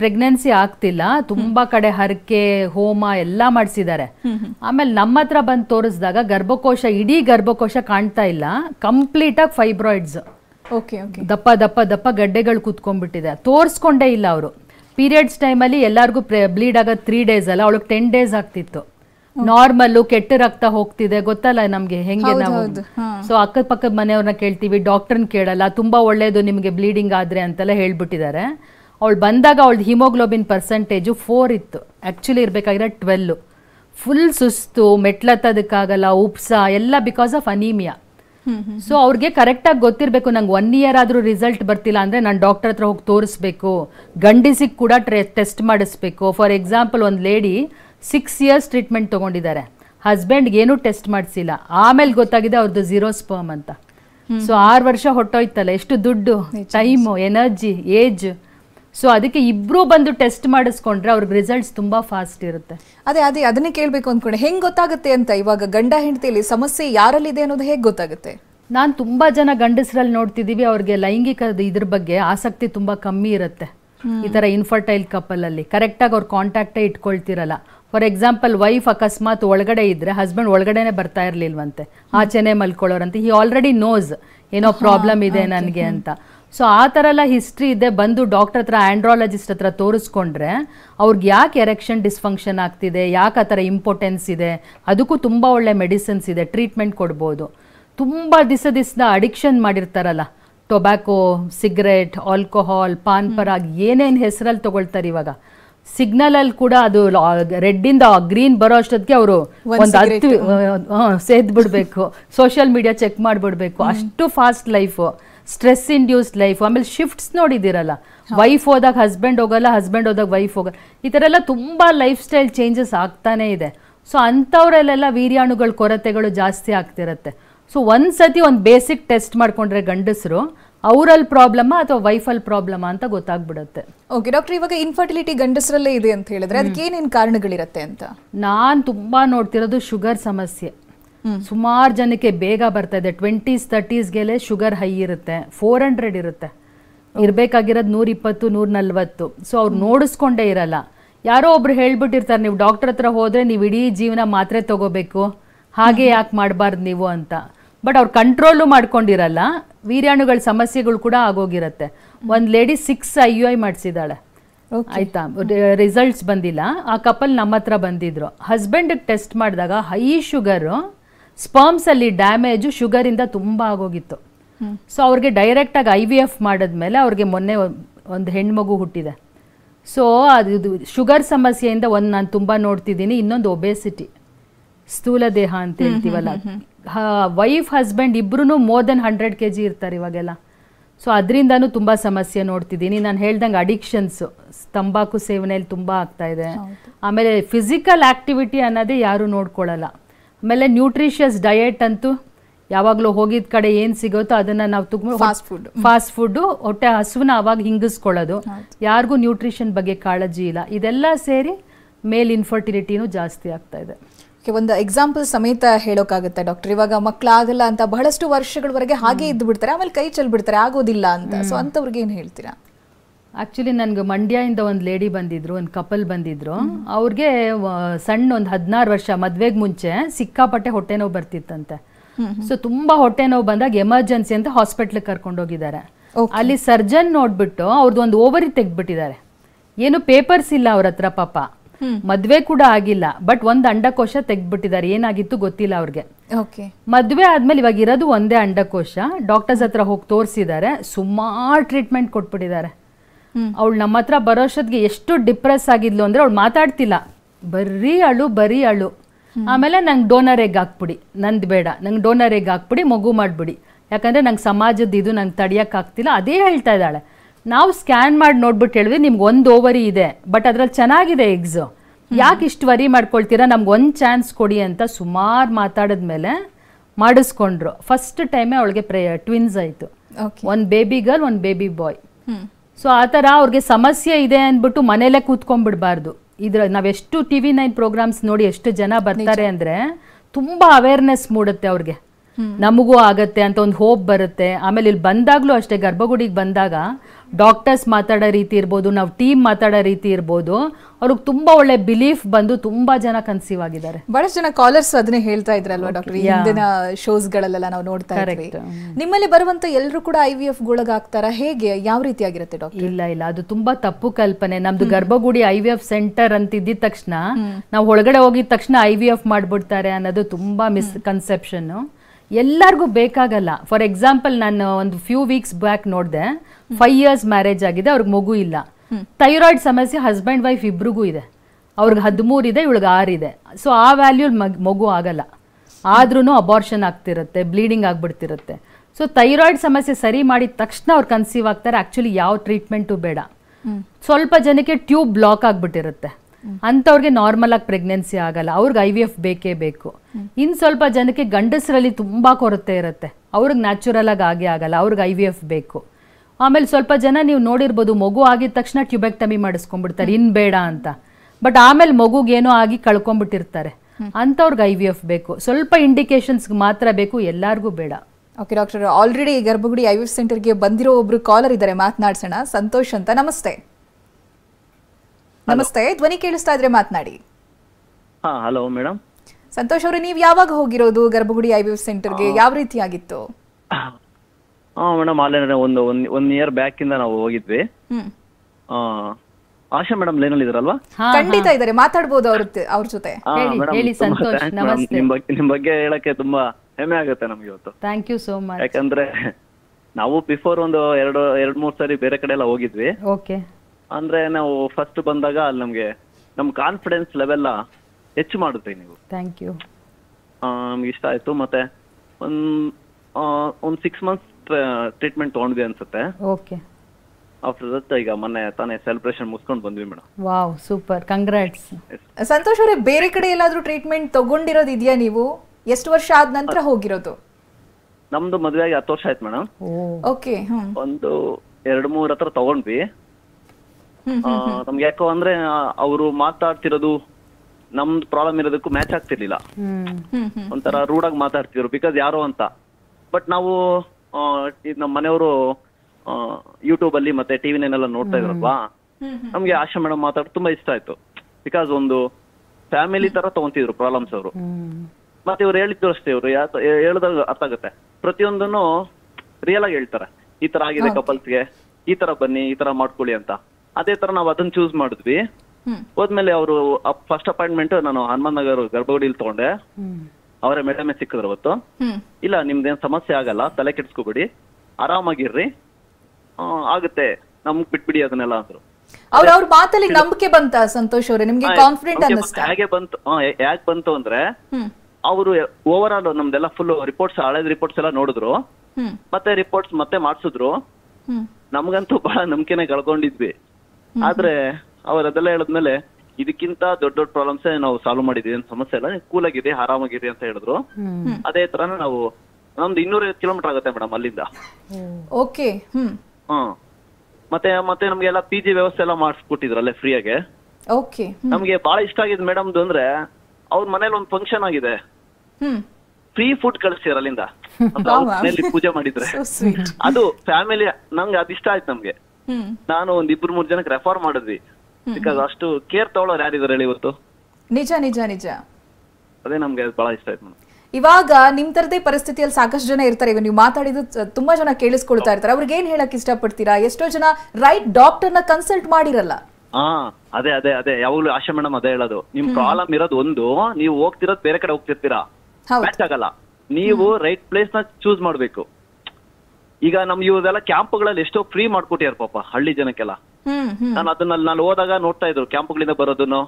ಪ್ರೆಗ್ನೆನ್ಸಿ ಆಗ್ತಿಲ್ಲ ತುಂಬಾ ಕಡೆ ಹರಕೆ ಹೋಮ ಎಲ್ಲ ಮಾಡಿಸಿದ್ದಾರೆ ಆಮೇಲೆ ನಮ್ಮ ಹತ್ರ ಬಂದು ತೋರಿಸಿದಾಗ ಗರ್ಭಕೋಶ ಇಡೀ ಗರ್ಭಕೋಶ ಕಾಣ್ತಾ ಇಲ್ಲ ಕಂಪ್ಲೀಟ್ ಆಗಿ ಫೈಬ್ರಾಯ್ಡ್ಸ್ ದಪ್ಪ ದಪ್ಪ ದಪ್ಪ ಗಡ್ಡೆಗಳು ಕುತ್ಕೊಂಡ್ಬಿಟ್ಟಿದೆ ತೋರಿಸ್ಕೊಂಡೇ ಇಲ್ಲ ಅವರು ಪೀರಿಯಡ್ಸ್ ಟೈಮಲ್ಲಿ ಎಲ್ಲರಿಗೂ ಬ್ಲೀಡ್ ಆಗೋದು ತ್ರೀ ಡೇಸ್ ಅಲ್ಲ ಅವಳಿಗೆ ಟೆನ್ ಡೇಸ್ ಆಗ್ತಿತ್ತು ನಾರ್ಮಲ್ ಕೆಟ್ಟ ರಕ್ತ ಹೋಗ್ತಿದೆ ಗೊತ್ತಲ್ಲ ನಮ್ಗೆ ಹೆಂಗೆ ನಾವು ಸೊ ಅಕ್ಕದ ಪಕ್ಕದ ಮನೆಯವ್ರನ್ನ ಕೇಳ್ತೀವಿ ಡಾಕ್ಟರ್ ಕೇಳಲ್ಲ ತುಂಬಾ ಒಳ್ಳೇದು ನಿಮ್ಗೆ ಬ್ಲೀಡಿಂಗ್ ಆದ್ರೆ ಅಂತೆಲ್ಲ ಹೇಳ್ಬಿಟ್ಟಿದ್ದಾರೆ ಅವಳು ಬಂದಾಗ ಅವಳದು ಹಿಮೋಗ್ಲೋಬಿನ್ ಪರ್ಸೆಂಟೇಜು ಫೋರ್ ಇತ್ತು ಆ್ಯಕ್ಚುಲಿ ಇರಬೇಕಾಗಿರೋ ಟ್ವೆಲ್ಲು ಫುಲ್ ಸುಸ್ತು ಮೆಟ್ಲತ್ತದಕ್ಕಾಗಲ್ಲ ಉಪ್ಸ ಎಲ್ಲ ಬಿಕಾಸ್ ಆಫ್ ಅನೀಮಿಯಾ ಸೊ ಅವ್ರಿಗೆ ಕರೆಕ್ಟಾಗಿ ಗೊತ್ತಿರಬೇಕು ನಂಗೆ ಒನ್ ಇಯರ್ ಆದರೂ ರಿಸಲ್ಟ್ ಬರ್ತಿಲ್ಲ ಅಂದರೆ ನಾನು ಡಾಕ್ಟರ್ ಹತ್ರ ಹೋಗಿ ತೋರಿಸ್ಬೇಕು ಗಂಡಿಸಿಗೆ ಕೂಡ ಟ್ರೆ ಟೆಸ್ಟ್ ಮಾಡಿಸ್ಬೇಕು ಫಾರ್ ಎಕ್ಸಾಂಪಲ್ ಒಂದು ಲೇಡಿ ಸಿಕ್ಸ್ ಇಯರ್ಸ್ ಟ್ರೀಟ್ಮೆಂಟ್ ತೊಗೊಂಡಿದ್ದಾರೆ ಹಸ್ಬೆಂಡ್ಗೆ ಏನೂ ಟೆಸ್ಟ್ ಮಾಡಿಸಿಲ್ಲ ಆಮೇಲೆ ಗೊತ್ತಾಗಿದೆ ಅವ್ರದ್ದು ಝೀರೋ ಸ್ಪರ್ಮ್ ಅಂತ ಸೊ ಆರು ವರ್ಷ ಹೊಟ್ಟೋಯ್ತಲ್ಲ ಎಷ್ಟು ದುಡ್ಡು ಟೈಮು ಎನರ್ಜಿ ಏಜ್ ಸೊ ಅದಕ್ಕೆ ಇಬ್ರು ಬಂದು ಟೆಸ್ಟ್ ಮಾಡಿಸ್ಕೊಂಡ್ರೆ ಅವ್ರಿಗೆ ರಿಸಲ್ಟ್ಸ್ ತುಂಬಾ ಫಾಸ್ಟ್ ಇರುತ್ತೆ ಅದೇ ಅದೇ ಅದನ್ನೇ ಕೇಳಬೇಕು ಅಂದ್ಕೊಂಡೆ ಹೆಂಗ್ ಗೊತ್ತಾಗುತ್ತೆ ಅಂತ ಇವಾಗ ಗಂಡ ಹೆಂಡತಿಯಲ್ಲಿ ಸಮಸ್ಯೆ ಯಾರಲ್ಲಿ ಇದೆ ಅನ್ನೋದು ಹೇಗೆ ಗೊತ್ತಾಗುತ್ತೆ ನಾನು ತುಂಬಾ ಜನ ಗಂಡಸರಲ್ಲಿ ನೋಡ್ತಿದ್ದೀವಿ ಅವ್ರಿಗೆ ಲೈಂಗಿಕ ಇದ್ರ ಬಗ್ಗೆ ಆಸಕ್ತಿ ತುಂಬಾ ಕಮ್ಮಿ ಇರುತ್ತೆ ಈ ತರ ಇನ್ಫರ್ಟೈಲ್ ಕಪಲ್ ಕರೆಕ್ಟ್ ಕರೆಕ್ಟಾಗಿ ಅವ್ರ ಕಾಂಟ್ಯಾಕ್ಟೇ ಇಟ್ಕೊಳ್ತಿರಲ್ಲ ಫಾರ್ ಎಕ್ಸಾಂಪಲ್ ವೈಫ್ ಅಕಸ್ಮಾತ್ ಒಳಗಡೆ ಇದ್ರೆ ಹಸ್ಬೆಂಡ್ ಒಳಗಡೆನೆ ಬರ್ತಾ ಇರ್ಲಿಲ್ವಂತೆ ಆಚೆನೆ ಮಲ್ಕೊಳ್ಳೋರಂತೆ ಹಿ ಆಲ್ರೆಡಿ ನೋಸ್ ಏನೋ ಪ್ರಾಬ್ಲಮ್ ಇದೆ ನನಗೆ ಅಂತ ಸೊ ಆ ಥರ ಎಲ್ಲ ಹಿಸ್ಟ್ರಿ ಇದೆ ಬಂದು ಡಾಕ್ಟರ್ ಹತ್ರ ಆ್ಯಂಡ್ರಾಲಜಿಸ್ಟ್ ಹತ್ರ ತೋರಿಸ್ಕೊಂಡ್ರೆ ಅವ್ರಿಗೆ ಯಾಕೆ ಎರೆಕ್ಷನ್ ಡಿಸ್ಫಂಕ್ಷನ್ ಆಗ್ತಿದೆ ಯಾಕೆ ಆ ಥರ ಇಂಪಾರ್ಟೆನ್ಸ್ ಇದೆ ಅದಕ್ಕೂ ತುಂಬ ಒಳ್ಳೆ ಮೆಡಿಸಿನ್ಸ್ ಇದೆ ಟ್ರೀಟ್ಮೆಂಟ್ ಕೊಡ್ಬೋದು ತುಂಬ ದಿಸ ದಿಸದ ಅಡಿಕ್ಷನ್ ಮಾಡಿರ್ತಾರಲ್ಲ tobacco cigarette alcohol Pan Parag ಏನೇನು ಹೆಸರಲ್ಲಿ ತಗೊಳ್ತಾರೆ ಇವಾಗ ಅಲ್ಲಿ ಕೂಡ ಅದು ಇಂದ ಗ್ರೀನ್ ಬರೋ ಅಷ್ಟೊತ್ತಿಗೆ ಅವರು ಒಂದು ಹತ್ತು ಸೇದ್ಬಿಡ್ಬೇಕು ಸೋಷಿಯಲ್ ಮೀಡಿಯಾ ಚೆಕ್ ಮಾಡಿಬಿಡ್ಬೇಕು ಅಷ್ಟು fast life stress induced life ಆಮೇಲೆ ಶಿಫ್ಟ್ಸ್ ನೋಡಿದಿರಲ್ಲ ವೈಫ್ ಹೋದಾಗ ಹಸ್ಬೆಂಡ್ ಹೋಗಲ್ಲ ಹಸ್ಬೆಂಡ್ ಹೋದಾಗ ವೈಫ್ ಹೋಗಲ್ಲ ಈ ಥರ ಎಲ್ಲ ತುಂಬ ಲೈಫ್ ಸ್ಟೈಲ್ ಚೇಂಜಸ್ ಆಗ್ತಾನೇ ಇದೆ ಸೊ ಅಂಥವ್ರಲ್ಲೆಲ್ಲ ವೀರ್ಯಾಣುಗಳ ಕೊರತೆಗಳು ಜಾಸ್ತಿ ಆಗ್ತಿರತ್ತೆ ಸೊ ಒಂದ್ಸತಿ ಸತಿ ಒಂದು ಬೇಸಿಕ್ ಟೆಸ್ಟ್ ಮಾಡ್ಕೊಂಡ್ರೆ ಗಂಡಸರು ಅವರಲ್ಲಿ ಪ್ರಾಬ್ಲಮಾ ಅಥವಾ ವೈಫಲ್ ಪ್ರಾಬ್ಲಮ್ ಅಂತ ಗೊತ್ತಾಗ್ಬಿಡುತ್ತೆ ಓಕೆ ಡಾಕ್ಟರ್ ಇವಾಗ ಇನ್ಫರ್ಟಿಲಿಟಿ ಗಂಡಸರಲ್ಲೇ ಇದೆ ಅಂತ ಹೇಳಿದ್ರೆ ಅದಕ್ಕೆ ಏನೇನು ಕಾರಣಗಳಿರುತ್ತೆ ಅಂತ ನಾನು ತುಂಬಾ ನೋಡ್ತಿರೋದು ಶುಗರ್ ಸಮಸ್ಯೆ ಸುಮಾರು ಜನಕ್ಕೆ ಬೇಗ ಬರ್ತಾ ಇದೆ ಟ್ವೆಂಟೀಸ್ ತರ್ಟೀಸ್ಗೆಲೆ ಶುಗರ್ ಹೈ ಇರುತ್ತೆ ಫೋರ್ ಹಂಡ್ರೆಡ್ ಇರುತ್ತೆ ಇರಬೇಕಾಗಿರೋದು ನೂರ ಇಪ್ಪತ್ತು ನೂರ ನಲ್ವತ್ತು ಸೊ ಅವ್ರು ನೋಡಿಸ್ಕೊಂಡೇ ಇರಲ್ಲ ಯಾರೋ ಒಬ್ರು ಹೇಳ್ಬಿಟ್ಟಿರ್ತಾರೆ ನೀವು ಡಾಕ್ಟರ್ ಹತ್ರ ಹೋದ್ರೆ ನೀವು ಇಡೀ ಜೀವನ ಮಾತ್ರೆ ತಗೋಬೇಕು ಹಾಗೆ ಯಾಕೆ ಮಾಡಬಾರ್ದು ನೀವು ಅಂತ ಬಟ್ ಅವ್ರು ಕಂಟ್ರೋಲು ಮಾಡ್ಕೊಂಡಿರಲ್ಲ ವೀರ್ಯಾಣುಗಳ ಸಮಸ್ಯೆಗಳು ಕೂಡ ಆಗೋಗಿರುತ್ತೆ ಒಂದು lady six I U I ಮಾಡಿಸಿದಾಳೆ ಆಯ್ತಾ ರಿಸಲ್ಟ್ಸ್ ಬಂದಿಲ್ಲ ಆ ಕಪಲ್ ನಮ್ಮ ಹತ್ರ ಬಂದಿದ್ರು ಹಸ್ಬೆಂಡಿಗೆ ಟೆಸ್ಟ್ ಮಾಡಿದಾಗ ಹೈ ಶುಗರು ಸ್ಪರ್ಮ್ಸ್ ಅಲ್ಲಿ ಡ್ಯಾಮೇಜು ಶುಗರಿಂದ ತುಂಬ ಆಗೋಗಿತ್ತು ಸೊ ಅವ್ರಿಗೆ ಡೈರೆಕ್ಟಾಗಿ ಐ ವಿ ಎಫ್ ಮಾಡಿದ್ಮೇಲೆ ಅವ್ರಿಗೆ ಮೊನ್ನೆ ಒಂದು ಹೆಣ್ಮಗು ಹುಟ್ಟಿದೆ ಸೊ ಅದು ಶುಗರ್ ಸಮಸ್ಯೆಯಿಂದ ಒಂದು ನಾನು ತುಂಬ ನೋಡ್ತಿದ್ದೀನಿ ಇನ್ನೊಂದು ಒಬೆಸಿಟಿ ಸ್ಥೂಲ ದೇಹ ಅಂತ ಹೇಳ್ತೀವಲ್ಲ ವೈಫ್ ಹಸ್ಬೆಂಡ್ ಇಬ್ರು more than hundred K G ಇರ್ತಾರೆ ಇವಾಗೆಲ್ಲ ಸೊ ಅದರಿಂದನೂ ತುಂಬ ಸಮಸ್ಯೆ ನೋಡ್ತಿದ್ದೀನಿ ನಾನು ಹೇಳ್ದಂಗೆ ಅಡಿಕ್ಷನ್ಸ್ ತಂಬಾಕು ಸೇವನೆಯಲ್ಲಿ ತುಂಬ ಆಗ್ತಾ ಇದೆ ಆಮೇಲೆ ಫಿಸಿಕಲ್ ಆಕ್ಟಿವಿಟಿ ಅನ್ನೋದೇ ಯಾರೂ ನೋಡ್ಕೊಳ್ಳಲ್ಲ ಆಮೇಲೆ ನ್ಯೂಟ್ರಿಷಿಯಸ್ ಡಯೆಟ್ ಅಂತೂ ಯಾವಾಗಲೂ ಹೋಗಿದ ಕಡೆ ಏನು ಸಿಗುತ್ತೋ ಅದನ್ನು ನಾವು ತುಂಬ ಫಾಸ್ಟ್ ಫುಡ್ ಫಾಸ್ಟ್ ಫುಡ್ಡು ಹೊಟ್ಟೆ ಹಸುವನ್ನ ಅವಾಗ ಹಿಂಗಿಸ್ಕೊಳ್ಳೋದು ಯಾರಿಗೂ ನ್ಯೂಟ್ರಿಷನ್ ಬಗ್ಗೆ ಕಾಳಜಿ ಇಲ್ಲ ಇದೆಲ್ಲ ಸೇರಿ ಮೇಲ್ ಇನ್ಫರ್ಟಿಲಿಟಿನೂ ಜಾಸ್ತಿ ಆಗ್ತಾ ಇದೆ ಒಂದು ಎಕ್ಸಾಂಪಲ್ ಸಮೇತ ಹೇಳೋಕ್ಕಾಗುತ್ತೆ ಡಾಕ್ಟರ್ ಇವಾಗ ಮಕ್ಕಳಾಗಲ್ಲ ಅಂತ ಬಹಳಷ್ಟು ವರ್ಷಗಳವರೆಗೆ ಹಾಗೆ ಇದ್ದು ಬಿಡ್ತಾರೆ ಆಮೇಲೆ ಕೈ ಚೆಲ್ಬಿಡ್ತಾರೆ ಆಗೋದಿಲ್ಲ ಅಂತ ಸೊ ಅಂಥವ್ರಿಗೆ ಏನು ಹೇಳ್ತೀರಾ ಆಕ್ಚುಲಿ ನನ್ಗೆ ಮಂಡ್ಯದಿಂದ ಒಂದು ಲೇಡಿ ಬಂದಿದ್ರು ಒಂದು ಕಪಲ್ ಬಂದಿದ್ರು ಅವ್ರಿಗೆ ಸಣ್ಣ ಒಂದು ಹದಿನಾರು ವರ್ಷ ಮದ್ವೆಗೆ ಮುಂಚೆ ಸಿಕ್ಕಾಪಟ್ಟೆ ಹೊಟ್ಟೆ ನೋವು ಬರ್ತಿತ್ತಂತೆ ಸೊ ತುಂಬಾ ಹೊಟ್ಟೆ ನೋವು ಬಂದಾಗ ಎಮರ್ಜೆನ್ಸಿ ಅಂತ ಹಾಸ್ಪಿಟ್ಲಿಗೆ ಕರ್ಕೊಂಡೋಗಿದ್ದಾರೆ ಅಲ್ಲಿ ಸರ್ಜನ್ ನೋಡ್ಬಿಟ್ಟು ಅವ್ರದ್ದು ಒಂದು ಓವರಿ ತೆಗ್ದ್ಬಿಟ್ಟಿದ್ದಾರೆ ಏನು ಪೇಪರ್ಸ್ ಇಲ್ಲ ಅವ್ರ ಹತ್ರ ಪಾಪ ಮದ್ವೆ ಕೂಡ ಆಗಿಲ್ಲ ಬಟ್ ಒಂದ್ ಅಂಡಕೋಶ ತೆಗ್ದ್ಬಿಟ್ಟಿದ್ದಾರೆ ಏನಾಗಿತ್ತು ಗೊತ್ತಿಲ್ಲ ಅವ್ರಿಗೆ ಮದ್ವೆ ಆದ್ಮೇಲೆ ಇವಾಗ ಇರೋದು ಒಂದೇ ಅಂಡಕೋಶ ಡಾಕ್ಟರ್ಸ್ ಹತ್ರ ಹೋಗಿ ತೋರಿಸಿದ್ದಾರೆ ಸುಮಾರು ಟ್ರೀಟ್ಮೆಂಟ್ ಕೊಟ್ಬಿಟ್ಟಿದ್ದಾರೆ ಅವಳು ನಮ್ಮ ಹತ್ರ ಬರೋಷದ್ಗೆ ಎಷ್ಟು ಡಿಪ್ರೆಸ್ ಆಗಿದ್ಲು ಅಂದರೆ ಅವಳು ಮಾತಾಡ್ತಿಲ್ಲ ಬರೀ ಅಳು ಬರೀ ಅಳು ಆಮೇಲೆ ನಂಗೆ ಡೋನರ್ ಎಗ್ ಹಾಕ್ಬಿಡಿ ನಂದು ಬೇಡ ನಂಗೆ ಡೋನರ್ ಎಗ್ ಹಾಕ್ಬಿಡಿ ಮಗು ಮಾಡಿಬಿಡಿ ಯಾಕಂದರೆ ನಂಗೆ ಸಮಾಜದ ಇದು ನಂಗೆ ತಡಿಯೋಕ್ಕಾಗ್ತಿಲ್ಲ ಅದೇ ಹೇಳ್ತಾ ಇದ್ದಾಳೆ ನಾವು ಸ್ಕ್ಯಾನ್ ಮಾಡಿ ನೋಡ್ಬಿಟ್ಟು ಹೇಳಿದ್ವಿ ನಿಮ್ಗೆ ಒಂದು ಓವರಿ ಇದೆ ಬಟ್ ಅದ್ರಲ್ಲಿ ಚೆನ್ನಾಗಿದೆ ಎಗ್ಸು ಯಾಕೆ ಇಷ್ಟು ವರಿ ಮಾಡ್ಕೊಳ್ತೀರಾ ನಮ್ಗೆ ಒಂದು ಚಾನ್ಸ್ ಕೊಡಿ ಅಂತ ಸುಮಾರು ಮಾತಾಡಿದ್ಮೇಲೆ ಮಾಡಿಸ್ಕೊಂಡ್ರು ಫಸ್ಟ್ ಟೈಮೇ ಅವಳಿಗೆ ಪ್ರೇ ಟ್ವಿನ್ಸ್ ಆಯಿತು ಒಂದು ಬೇಬಿ ಗರ್ಲ್ ಒಂದು ಬೇಬಿ ಬಾಯ್ ಸೊ ಆ ಥರ ಅವ್ರಿಗೆ ಸಮಸ್ಯೆ ಇದೆ ಅಂದ್ಬಿಟ್ಟು ಮನೇಲೇ ಕೂತ್ಕೊಂಡ್ಬಿಡ್ಬಾರ್ದು ಇದ್ರ ನಾವೆಷ್ಟು ಟಿ ವಿ ನೈನ್ ಪ್ರೋಗ್ರಾಮ್ಸ್ ನೋಡಿ ಎಷ್ಟು ಜನ ಬರ್ತಾರೆ ಅಂದರೆ ತುಂಬ ಅವೇರ್ನೆಸ್ ಮೂಡುತ್ತೆ ಅವ್ರಿಗೆ ನಮಗೂ ಆಗತ್ತೆ ಅಂತ ಒಂದು ಹೋಪ್ ಬರುತ್ತೆ ಆಮೇಲೆ ಇಲ್ಲಿ ಬಂದಾಗಲೂ ಅಷ್ಟೇ ಗರ್ಭಗುಡಿಗೆ ಬಂದಾಗ ಡಾಕ್ಟರ್ಸ್ ಮಾತಾಡೋ ರೀತಿ ಇರ್ಬೋದು ನಾವು ಟೀಮ್ ಮಾತಾಡೋ ರೀತಿ ಇರ್ಬೋದು ಅವ್ರಿಗೆ ತುಂಬಾ ಒಳ್ಳೆ ಬಿಲೀಫ್ ಬಂದು ತುಂಬಾ ಜನ ಕನ್ಸೀವ್ ಆಗಿದ್ದಾರೆ ಬಹಳಷ್ಟು ಜನ ಕಾಲರ್ಸ್ ಅದನ್ನೇ ಹೇಳ್ತಾ ಇದ್ರಲ್ವಾ ಡಾಕ್ಟರ್ ಹಿಂದಿನ ಶೋಸ್ ಗಳಲ್ಲೆಲ್ಲ ನಾವು ನೋಡ್ತಾ ಇದ್ದೀವಿ ನಿಮ್ಮಲ್ಲಿ ಬರುವಂತ ಎಲ್ಲರೂ ಕೂಡ ಐ ವಿ ಎಫ್ ಗುಳಗಾಗ್ತಾರ ಹೇಗೆ ಯಾವ ರೀತಿ ಆಗಿರುತ್ತೆ ಡಾಕ್ಟರ್ ಇಲ್ಲ ಇಲ್ಲ ಅದು ತುಂಬಾ ತಪ್ಪು ಕಲ್ಪನೆ ನಮ್ದು ಗರ್ಭಗುಡಿ ಐ ವಿ ಎಫ್ ಸೆಂಟರ್ ಅಂತ ಇದ್ದಿದ ತಕ್ಷಣ ನಾವು ಒಳಗಡೆ ಹೋಗಿದ ತಕ್ಷಣ ಐ ವಿ ಎಫ್ ಮಾಡ್ಬಿಡ್ತಾರೆ ಅನ್ನೋದು ತುಂಬಾ ಮಿಸ್ ಕನ್ಸೆಪ್ಷನ್ ಎಲ್ಲರಿಗೂ ಬೇಕಾಗಲ್ಲ ಫಾರ್ ಎಕ್ಸಾಂಪಲ್ ನಾನು ಒಂದು ಫ್ಯೂ ವೀಕ್ಸ್ ಬ್ಯಾಕ್ ನೋಡಿದೆ ಫೈವ್ ಇಯರ್ಸ್ ಮ್ಯಾರೇಜ್ ಆಗಿದೆ ಅವ್ರಿಗೆ ಮಗು ಇಲ್ಲ ಥೈರಾಯ್ಡ್ ಸಮಸ್ಯೆ ಹಸ್ಬೆಂಡ್ ವೈಫ್ ಇಬ್ಬರಿಗೂ ಇದೆ ಅವ್ರಿಗೆ ಹದಿಮೂರು ಇದೆ ಇವಳಿಗೆ ಆರು ಇದೆ ಸೊ ಆ ವ್ಯಾಲ್ಯೂ ಮಗು ಆಗಲ್ಲ ಆದ್ರೂ ಅಬಾರ್ಷನ್ ಆಗ್ತಿರುತ್ತೆ ಬ್ಲೀಡಿಂಗ್ ಆಗ್ಬಿಡ್ತಿರುತ್ತೆ ಸೊ ಥೈರಾಯ್ಡ್ ಸಮಸ್ಯೆ ಸರಿ ಮಾಡಿದ ತಕ್ಷಣ ಅವ್ರು ಕನ್ಸೀವ್ ಆಗ್ತಾರೆ ಆ್ಯಕ್ಚುಲಿ ಯಾವ ಟ್ರೀಟ್ಮೆಂಟು ಬೇಡ ಸ್ವಲ್ಪ ಜನಕ್ಕೆ ಟ್ಯೂಬ್ ಬ್ಲಾಕ್ ಆಗಿಬಿಟ್ಟಿರುತ್ತೆ ಅಂತವ್ರಿಗೆ ನಾರ್ಮಲ್ ಆಗಿ ಪ್ರೆಗ್ನೆನ್ಸಿ ಆಗಲ್ಲ ಅವ್ರಿಗೆ ಐ ವಿ ಎಫ್ ಬೇಕೇ ಬೇಕು ಇನ್ ಸ್ವಲ್ಪ ಜನಕ್ಕೆ ಗಂಡಸರಲ್ಲಿ ತುಂಬ ಕೊರತೆ ಇರುತ್ತೆ ಅವ್ರಿಗೆ ನ್ಯಾಚುರಲ್ ಆಗಿ ಆಗೇ ಆಗಲ್ಲ ಅವ್ರಿಗೆ ಐ ವಿ ಎಫ್ ಬೇಕು ಆಮೇಲೆ ಸ್ವಲ್ಪ ಜನ ನೀವು ನೋಡಿರ್ಬೋದು ಮಗು ಆಗಿದ ತಕ್ಷಣ ಟ್ಯೂಬೆಕ್ಟಮಿ ಮಾಡಿಸ್ಕೊಂಡ್ಬಿಡ್ತಾರೆ ಇನ್ ಬೇಡ ಅಂತ ಬಟ್ ಆಮೇಲೆ ಮಗುಗೇನೋ ಆಗಿ ಕಳ್ಕೊಂಡ್ಬಿಟ್ಟಿರ್ತಾರೆ ಅಂಥವ್ರಿಗೆ ಐ ವಿ ಎಫ್ ಬೇಕು ಸ್ವಲ್ಪ ಇಂಡಿಕೇಶನ್ಸ್ಗೆ ಮಾತ್ರ ಬೇಕು ಎಲ್ಲರಿಗೂ ಬೇಡ okay doctor already Garbhagudi I V F ಸೆಂಟರ್ಗೆ ಬಂದಿರೋ ಒಬ್ರು ಕಾಲರ್ ಇದ್ದಾರೆ ಮಾತನಾಡ್ಸೋಣ ಸಂತೋಷ್ ಅಂತ ನಮಸ್ತೆ ನಮಸ್ತೆ ಧ್ವನಿ ಕೇಳಿಸ್ತಾ ಇದ್ರೆ ಮಾತನಾಡಿ ಹಾ ಹಲೋ ಮೇಡಮ್ ಸಂತೋಷ್ ಅವರೇ ನೀವು ಯಾವಾಗ ಹೋಗಿರೋದು ಗರ್ಭಗುಡಿ ಐ ಸೆಂಟರ್ ಸೆಂಟರ್ಗೆ ಯಾವ ರೀತಿ ಆಗಿತ್ತು ಹಾ ಮೇಡಮ್ ಅಲ್ಲೇ ಒಂದು ಒನ್ ಇಯರ್ ಬ್ಯಾಕ್ ಇಂದ ನಾವು ಹೋಗಿದ್ವಿ ಆಶಾ ಮೇಡಮ್ ಲೈನ್ ಅಲ್ಲಿ ಇದ್ರಲ್ವಾ ಖಂಡಿತ ಇದಾರೆ ಮಾತಾಡಬಹುದು ಅವ್ರ ಅವ್ರ ಜೊತೆ ಹೇಳಿ ಸಂತೋಷ್ ನಮಸ್ತೆ ನಿಮ್ಮ ಬಗ್ಗೆ ನಿಮ್ ಬಗ್ಗೆ ಹೇಳಕ್ಕೆ ತುಂಬಾ ಹೆಮ್ಮೆ ಆಗುತ್ತೆ ನಮ್ಗೆ ಇವತ್ತು ಥ್ಯಾಂಕ್ ಯು ಸೋ ಮಚ್ ಯಾಕಂದ್ರೆ ನಾವು ಬಿಫೋರ್ ಒಂದು ಎರಡು ಎರಡ್ ಮೂರ್ ಸಾರಿ ಬೇರೆ ಕಡೆ ಎಲ್ಲ ಹೋಗಿದ್ವಿ ಓಕೆ ಅಂದ್ರೆ ನಾವು ಫಸ್ಟ್ ಬಂದಾಗ ಅಲ್ಲಿ ನಮಗೆ ನಮ್ಮ ಕಾನ್ಫಿಡೆನ್ಸ್ ಲೆವೆಲ್ನ ಹೆಚ್ಚು ಮಾಡುತ್ತೆ ನೀವು ಥ್ಯಾಂಕ್ ಯು ನಮ್ಗೆ ಇಷ್ಟ ಆಯ್ತು ಮತ್ತೆ ಒಂದು ಒಂದು ಸಿಕ್ಸ್ ಮಂತ್ಸ್ ಟ್ರೀಟ್ಮೆಂಟ್ ತೊಗೊಂಡ್ವಿ ಅನ್ಸುತ್ತೆ ಓಕೆ ಆಫ್ಟರ್ ದಟ್ ಈಗ ಮೊನ್ನೆ ತಾನೇ ಸೆಲೆಬ್ರೇಷನ್ ಮುಗಿಸ್ಕೊಂಡು ಬಂದ್ವಿ madam wow super congrats Santosh ಅವರೇ ಬೇರೆ ಕಡೆ ಎಲ್ಲಾದ್ರೂ ಟ್ರೀಟ್ಮೆಂಟ್ ತಗೊಂಡಿರೋದು ಇದೆಯಾ ನೀವು ಎಷ್ಟು ವರ್ಷ ಆದ ನಂತರ ಹೋಗಿರೋದು ನಮ್ದು ಮದುವೆಯಾಗಿ ಹತ್ತು ವರ್ಷ ಆಯ್ತು ಮೇಡಮ್ ಓಕೆ ಒಂದು ಎರಡು ಮೂರು ಹತ್ರ ತಗೊಂಡ್ವಿ ನಮ್ಗೆ ಯಾಕೋ ಅಂದ್ರೆ ಅವರು ಮಾತಾಡ್ತಿರೋದು ನಮ್ದು ಪ್ರಾಬ್ಲಮ್ ಇರೋದಕ್ಕೂ ಮ್ಯಾಚ್ ಆಗ್ತಿರ್ಲಿಲ್ಲ ಒಂಥರ ರೂಡ್ ಆಗಿ ಮಾತಾಡ್ತಿದ್ರು ಬಿಕಾಸ್ ಯಾರೋ ಅಂತ ಬಟ್ ನಾವು ನಮ್ಮ ಮನೆಯವರು ಯೂಟ್ಯೂಬ್ ಅಲ್ಲಿ ಮತ್ತೆ ಟಿವಿ ನೈನೆಲ್ಲ ನೋಡ್ತಾ ಇದ್ರಲ್ವಾ ನಮ್ಗೆ ಆಶಾ ಮೇಡಮ್ ಮಾತಾಡ್ ತುಂಬಾ ಇಷ್ಟ ಆಯ್ತು ಬಿಕಾಸ್ ಒಂದು ಫ್ಯಾಮಿಲಿ ತರ ತಗೊಂತಿದ್ರು ಪ್ರಾಬ್ಲಮ್ಸ್ ಅವರು ಮತ್ತೆ ಇವ್ರು ಹೇಳಿದ್ರು ಅಷ್ಟೇ ಇವ್ರು ಹೇಳಿದಾಗ ಅರ್ಥ ಆಗುತ್ತೆ ಪ್ರತಿಯೊಂದನ್ನು ರಿಯಲ್ ಆಗಿ ಹೇಳ್ತಾರೆ ಈ ತರ ಆಗಿದೆ ಕಪಲ್ಸ್ಗೆ ಈ ತರ ಬನ್ನಿ ಈ ತರ ಮಾಡ್ಕೊಳ್ಳಿ ಅಂತ ಅದೇ ತರ ನಾವು ಅದನ್ನ ಚೂಸ್ ಮಾಡಿದ್ವಿ ಹೋದ್ಮೇಲೆ ಅವರು ಫಸ್ಟ್ ಅಪಾಯಿಂಟ್ಮೆಂಟ್ ನಾನು ಹನುಮನ್ ನಗರ್ ಗರ್ಭಗುಡಿಲಿ ತಗೊಂಡೆ ಅವರ ಮೇಡಮ್ ಸಿಕ್ಕಿದ್ರು ಅವತ್ತು ಇಲ್ಲ ನಿಮ್ದೇನ್ ಸಮಸ್ಯೆ ಆಗಲ್ಲ ತಲೆ ಕೆಡ್ಸ್ಕೋಬೇಡಿ ಆರಾಮಾಗಿರ್ರಿ ಆಗುತ್ತೆ ನಮ್ಗ್ ಬಿಟ್ಬಿಡಿ ಅದನ್ನೆಲ್ಲ ಅಂದ್ರು ಅವ್ರ ಅವ್ರ ಮಾತಲ್ಲಿ ನಂಬಿಕೆ ಬಂತ ಸಂತೋಷ್ ನಿಮ್ಗೆ ಕಾನ್ಫಿಡೆಂಟ್ ಹೇಗೆ ಬಂತು ಯಾಕೆ ಬಂತು ಅಂದ್ರೆ ಅವರು ಓವರ್ ಆಲ್ ನಮ್ದೆಲ್ಲ ಫುಲ್ ರಿಪೋರ್ಟ್ಸ್ ಹಳೇದ್ ರಿಪೋರ್ಟ್ಸ್ ಎಲ್ಲ ನೋಡಿದ್ರು ಮತ್ತೆ ರಿಪೋರ್ಟ್ಸ್ ಮತ್ತೆ ಮಾಡ್ಸಿದ್ರು ನಮ್ಗಂತೂ ಬಹಳ ನಂಬಿಕೆನೆ ಕಳ್ಕೊಂಡಿದ್ವಿ ಆದ್ರೆ ಅವ್ರ ಅದೆಲ್ಲ ಹೇಳಿದ್ಮೇಲೆ ಇದಕ್ಕಿಂತ ದೊಡ್ಡ ದೊಡ್ಡ ಪ್ರಾಬ್ಲಮ್ಸ್ ನಾವು ಸಾಲ್ವ್ ಮಾಡಿದೀವಿ ಸಮಸ್ಯೆ ಇಲ್ಲ ಕೂಲ್ ಆಗಿದೆ ಆರಾಮಾಗಿದೆ ಅಂತ ಹೇಳಿದ್ರು ಅದೇ ತರನೇ ನಾವು ನಮ್ದು ಐವತ್ತು ಕಿಲೋಮೀಟರ್ ಆಗುತ್ತೆ ಮೇಡಮ್ ಅಲ್ಲಿಂದ ಓಕೆ ಹ್ಮ್ ಮತ್ತೆ ಮತ್ತೆ ನಮ್ಗೆ ಎಲ್ಲ ಪಿ ಜಿ ವ್ಯವಸ್ಥೆ ಎಲ್ಲ ಮಾಡಿಸ್ಬಿಟ್ಟಿದ್ರು ಅಲ್ಲೇ ಫ್ರೀಯಾಗೆ ಓಕೆ ನಮ್ಗೆ ಬಹಳ ಇಷ್ಟ ಆಗಿದ್ ಮೇಡಮ್ದು ಅಂದ್ರೆ ಅವ್ರ ಮನೇಲಿ ಒಂದ್ ಫಂಕ್ಷನ್ ಆಗಿದೆ ಫ್ರೀ ಫುಡ್ ಕಳಿಸ್ತೀರ ಅಲ್ಲಿಂದ ಪೂಜೆ ಮಾಡಿದ್ರೆ ಅದು ಫ್ಯಾಮಿಲಿ ನಂಗೆ ಅದಿಷ್ಟ ಆಯ್ತು ನಮ್ಗೆ ನಾನು ಒಂದ್ ಇಬ್ರು ಮೂರ್ ಜನಕ್ಕೆ ರೆಫರ್ ಮಾಡಿದ್ವಿ ಬಿಕಾಸ್ ಅಷ್ಟು ಕೇರ್ ತಗೊಳ್ಳೋರು ಯಾರಿದ್ದಾರೆ ಹೇಳಿ ಇವತ್ತು ನಿಜ ನಿಜ ನಿಜ ಅದೇ ನಮ್ಗೆ ಬಹಳ ಇಷ್ಟ ಆಯ್ತು ಮೇಡಮ್ ಇವಾಗ ನಿಮ್ ತರದೇ ಪರಿಸ್ಥಿತಿಯಲ್ಲಿ ಸಾಕಷ್ಟು ಜನ ಇರ್ತಾರೆ ಇವಾಗ ನೀವು ಮಾತಾಡಿದ್ದು ತುಂಬಾ ಜನ ಕೇಳಿಸ್ಕೊಳ್ತಾ ಇರ್ತಾರೆ ಅವ್ರಿಗೆ ಏನ್ ಹೇಳಕ್ ಇಷ್ಟಪಡ್ತೀರಾ ಎಷ್ಟೋ ಜನ ರೈಟ್ ಡಾಕ್ಟರ್ ನ ಕನ್ಸಲ್ಟ್ ಮಾಡಿರಲ್ಲ ಹಾ ಅದೇ ಅದೇ ಅದೇ ಯಾವಾಗ್ಲೂ ಆಶಾ ಮೇಡಮ್ ಅದೇ ಹೇಳೋದು ನಿಮ್ ಪ್ರಾಬ್ಲಮ್ ಇರೋದು ಒಂದು ನೀವು ಹೋಗ್ತಿರೋದು ಬೇರೆ ಕಡೆ ಹೋಗ್ತಿರ್ತೀರಾ ಆಗಲ್ಲ ನೀವು ರೈಟ್ ಪ್ಲೇಸ್ ನ ಚೂಸ್ ಮಾಡ್ಬೇಕು ಈಗ ನಮ್ ಇವರೆಲ್ಲ ಕ್ಯಾಂಪ್ಗಳಲ್ಲಿ ಎಷ್ಟೋ ಫ್ರೀ ಮಾಡ್ಕೊಟ್ಟಿದ್ದಾರೆ ಪಾಪ ಹಳ್ಳಿ ಜನಕ್ಕೆಲ್ಲ ನಾನು ಅದನ್ನ ನಾನು ಹೋದಾಗ ನೋಡ್ತಾ ಇದ್ರು ಕ್ಯಾಂಪ್ಗಳಿಂದ ಬರೋದನ್ನು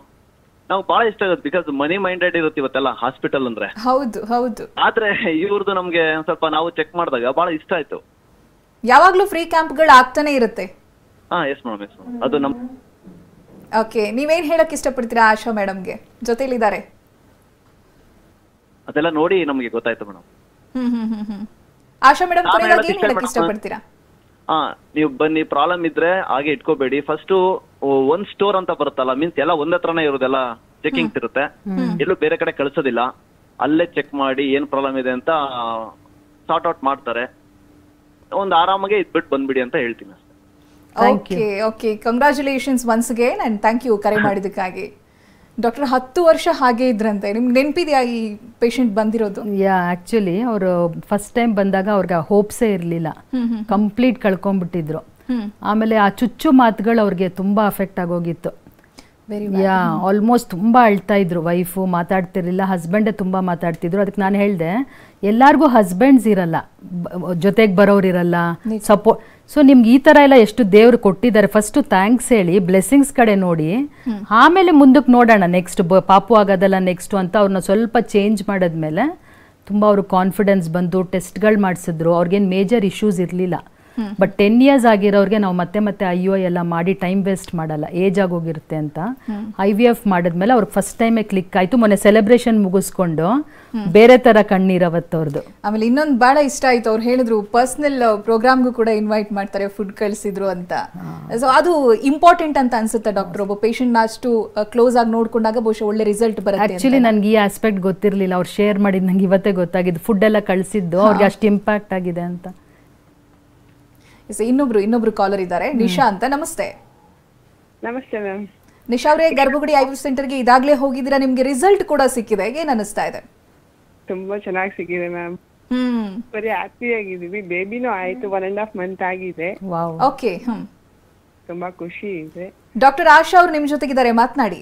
ನಾವು ಬಹಳ ಇಷ್ಟ ಆಗುತ್ತೆ ಬಿಕಾಸ್ ಮನಿ ಮೈಂಡೆಡ್ ಇರುತ್ತೆ ಇವತ್ತೆಲ್ಲ ಹಾಸ್ಪಿಟಲ್ ಅಂದ್ರೆ ಹೌದು ಹೌದು ಆದ್ರೆ ಇವ್ರದ್ದು ನಮ್ಗೆ ಸ್ವಲ್ಪ ನಾವು ಚೆಕ್ ಮಾಡಿದಾಗ ಬಹಳ ಇಷ್ಟ ಆಯ್ತು ಯಾವಾಗ್ಲೂ ಫ್ರೀ ಕ್ಯಾಂಪ್ಗಳು ಆಗ್ತಾನೆ ಇರುತ್ತೆ ಹಾ ಎಸ್ ಮೇಡಮ್ ಎಸ್ ಮೇಡಮ್ ಅದು ನಮ್ ಓಕೆ ನೀವೇನ್ ಹೇಳಕ್ ಇಷ್ಟಪಡ್ತೀರಾ ಆಶಾ ಮೇಡಮ್ಗೆ ಜೊತೆಲಿದ್ದಾರೆ ಅದೆಲ್ಲ ನೋಡಿ ನಮಗೆ ಗೊತ್ತಾಯ್ತು ಮೇಡಮ್ ಹ್ಮ್ ಹ್ಮ್ ಹ್ಮ್ ಹ್ಮ್ ಆಶಾ ಮೇಡಮ್ ಕೊನೆಯದಾಗಿ ಏನು ಹೇಳಕ್ಕೆ ಇಷ್ಟಪಡ್ತೀರಾ ನೀವು ಬನ್ನಿ ಪ್ರಾಬ್ಲಮ್ ಇದ್ರೆ ಹಾಗೆ ಇಟ್ಕೋಬೇಡಿ ಫಸ್ಟ್ ಒಂದ್ ಸ್ಟೋರ್ ಅಂತ ಬರುತ್ತಲ್ಲ ಮೀನ್ಸ್ ಎಲ್ಲ ಒಂದೇ ಹತ್ರನೇ ಇರೋದೆಲ್ಲ ಚೆಕಿಂಗ್ ಇರುತ್ತೆ ಎಲ್ಲೂ ಬೇರೆ ಕಡೆ ಕಳ್ಸೋದಿಲ್ಲ ಅಲ್ಲೇ ಚೆಕ್ ಮಾಡಿ ಏನ್ ಪ್ರಾಬ್ಲಮ್ ಇದೆ ಅಂತ ಸಾರ್ಟ್ ಔಟ್ ಮಾಡ್ತಾರೆ ಒಂದ್ ಆರಾಮಾಗೆ ಇದ್ಬಿಟ್ಟು ಬಂದ್ಬಿಡಿ ಅಂತ ಹೇಳ್ತೀನಿ okay okay congratulations thank you ಕರೆ ಮಾಡಿದಕ್ಕಾಗಿ ಡಾಕ್ಟರ್ ಹತ್ತು ವರ್ಷ ಹಾಗೆ ಇದ್ರಂತೆ ನಿಮ್ಗೆ ನೆನಪಿದೆಯಾ ಈ ಪೇಷಂಟ್ ಬಂದಿರೋದು ಯಾ ಆ್ಯಕ್ಚುಲಿ ಅವರು ಫಸ್ಟ್ ಟೈಮ್ ಬಂದಾಗ ಅವ್ರಿಗೆ ಹೋಪ್ಸೇ ಇರಲಿಲ್ಲ ಕಂಪ್ಲೀಟ್ ಕಳ್ಕೊಂಡ್ಬಿಟ್ಟಿದ್ರು ಆಮೇಲೆ ಆ ಚುಚ್ಚು ಮಾತುಗಳು ಅವ್ರಿಗೆ ತುಂಬ ಅಫೆಕ್ಟ್ ಆಗೋಗಿತ್ತು ಯಾ ಆಲ್ಮೋಸ್ಟ್ ತುಂಬ ಅಳ್ತಾ ಇದ್ರು ವೈಫು ಮಾತಾಡ್ತಿರಲಿಲ್ಲ ಹಸ್ಬೆಂಡೇ ತುಂಬ ಮಾತಾಡ್ತಿದ್ರು ಅದಕ್ಕೆ ನಾನು ಹೇಳಿದೆ ಎಲ್ಲರಿಗೂ ಹಸ್ಬೆಂಡ್ಸ್ ಇರಲ್ಲ ಜೊತೆಗೆ ಬರೋರು ಇರಲ್ಲ ಸಪೋರ್ಟ್ ಸೊ ನಿಮ್ಗೆ ಈ ತರ ಎಲ್ಲ ಎಷ್ಟು ದೇವ್ರು ಕೊಟ್ಟಿದ್ದಾರೆ ಫಸ್ಟ್ ಥ್ಯಾಂಕ್ಸ್ ಹೇಳಿ ಬ್ಲೆಸ್ಸಿಂಗ್ಸ್ ಕಡೆ ನೋಡಿ ಆಮೇಲೆ ಮುಂದಕ್ಕೆ ನೋಡೋಣ ನೆಕ್ಸ್ಟ್ ಪಾಪು ಆಗೋದಲ್ಲ ನೆಕ್ಸ್ಟು ಅಂತ ಅವ್ರನ್ನ ಸ್ವಲ್ಪ ಚೇಂಜ್ ಮಾಡಿದ್ಮೇಲೆ ತುಂಬ ಅವರು ಕಾನ್ಫಿಡೆನ್ಸ್ ಬಂದು ಟೆಸ್ಟ್ಗಳು ಮಾಡಿಸಿದ್ರು ಅವ್ರಿಗೇನು ಮೇಜರ್ ಇಶ್ಯೂಸ್ ಇರಲಿಲ್ಲ ಬಟ್ ಟೆನ್ ಇಯರ್ಸ್ ಆಗಿರೋರಿಗೆ ನಾವು ಮತ್ತೆ ಮತ್ತೆ ಐ ಎಲ್ಲ ಮಾಡಿ ಟೈಮ್ ವೇಸ್ಟ್ ಮಾಡಲ್ಲ ಏಜ್ ಆಗೋಗಿರುತ್ತೆ ಅಂತ ಐ ವಿ ಎಫ್ ಮಾಡಿದ್ಮೇಲೆ ಅವ್ರ ಫಸ್ಟ್ ಟೈಮ್ ಕ್ಲಿಕ್ ಆಯ್ತು ಮೊನ್ನೆ ಸೆಲೆಬ್ರೇಷನ್ ಮುಗಿಸ್ಕೊಂಡು ಬೇರೆ ತರ ಕಣ್ಣೀರವತ್ತವ್ರದ್ದು ಆಮೇಲೆ ಇನ್ನೊಂದು ಬಹಳ ಇಷ್ಟ ಆಯ್ತು ಅವ್ರು ಹೇಳಿದ್ರು ಪರ್ಸನಲ್ ಪ್ರೋಗ್ರಾಮ್ಗೂ uh, ಕೂಡ ಇನ್ವೈಟ್ ಮಾಡ್ತಾರೆ ಫುಡ್ ಕಳಿಸಿದ್ರು ಅಂತ ಸೊ ಅದು ಇಂಪಾರ್ಟೆಂಟ್ ಅಂತ ಅನ್ಸುತ್ತೆ ಡಾಕ್ಟರ್ ಒಬ್ಬ ಪೇಷಂಟ್ ಅಷ್ಟು ಕ್ಲೋಸ್ uh, ಆಗಿ ನೋಡ್ಕೊಂಡಾಗ ಬಹುಶಃ ಒಳ್ಳೆ ರಿಸಲ್ಟ್ ಬರುತ್ತೆ ಆಕ್ಚುಲಿ ನನಗೆ ಈ ಆಸ್ಪೆಕ್ಟ್ ಗೊತ್ತಿರಲಿಲ್ಲ ಅವ್ರು ಶೇರ್ ಮಾಡಿದ್ ನಂಗೆ ಇವತ್ತೇ ಗೊತ್ತಾಗಿದ್ದು ಫುಡ್ ಎಲ್ಲ ಕಳಿಸಿದ್ದು ಅವ್ರಿಗೆ ಅಷ್ಟು ಇಂಪ್ಯಾಕ್ಟ್ ಆಗಿದೆ ಅಂತ ಇನ್ನೊಬ್ರು ಇನ್ನೊಬ್ರು ಕಾಲರ್ ಇದ್ದಾರೆ ನಿಶಾ ಅಂತ ನಮಸ್ತೆ ನಮಸ್ತೆ ಮ್ಯಾಮ್ ನಿಶಾ ಅವರೇ ಗರ್ಭಗುಡಿ ಸೆಂಟರ್ ಸೆಂಟರ್ಗೆ ಇದಾಗ್ಲೇ ಹೋಗಿದ್ದೀರಾ ನಿಮ್ಗೆ ರಿಸಲ್ಟ್ ಕೂಡ ಸಿಕ್ಕಿದೆ ಏನ್ ಅನಿಸ್ತಾ ಇದೆ ತುಂಬಾ ಚೆನ್ನಾಗಿ ಸಿಕ್ಕಿದೆ ಮ್ಯಾಮ್ ಹ್ಮ್ ಬರೀ ಹ್ಯಾಪಿ ಆಗಿದೀವಿ ಬೇಬಿನೂ ಆಯ್ತು ಒನ್ ಅಂಡ್ ಹಾಫ್ ಮಂತ್ ಆಗಿದೆ ಓಕೆ ಹ್ಮ್ ತುಂಬಾ ಖುಷಿ ಇದೆ ಡಾಕ್ಟರ್ ಆಶಾ ಅವರು ನಿಮ್ ಜೊತೆಗಿದ್ದಾರೆ ಮಾತನಾಡಿ